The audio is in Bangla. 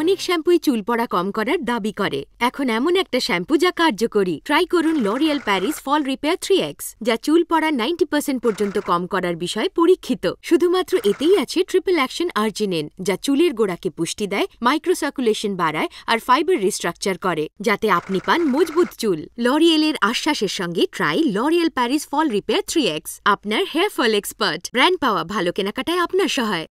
অনেক শ্যাম্পুই চুল পড়া কম করার দাবি করে এখন এমন একটা শ্যাম্পু যা কার্যকরী ট্রাই করুন L'Oreal Paris fall repair three X যা চুল পড়া নাইনটি পার্সেন্ট পর্যন্ত কম করার বিষয়ে পরীক্ষিত শুধুমাত্র এতেই আছে ট্রিপল অ্যাকশন আর্জিনেন যা চুলের গোড়াকে পুষ্টি দেয় মাইক্রোসার্কুলেশন বাড়ায় আর ফাইবার রিস্ট্রাকচার করে যাতে আপনি পান মজবুত চুল লরিয়েলের আশ্বাসের সঙ্গে try L'Oreal Paris fall repair three X আপনার হেয়ার ফল এক্সপার্ট ব্র্যান্ড পাওয়া ভালো কেনাকাটায় আপনার সহায়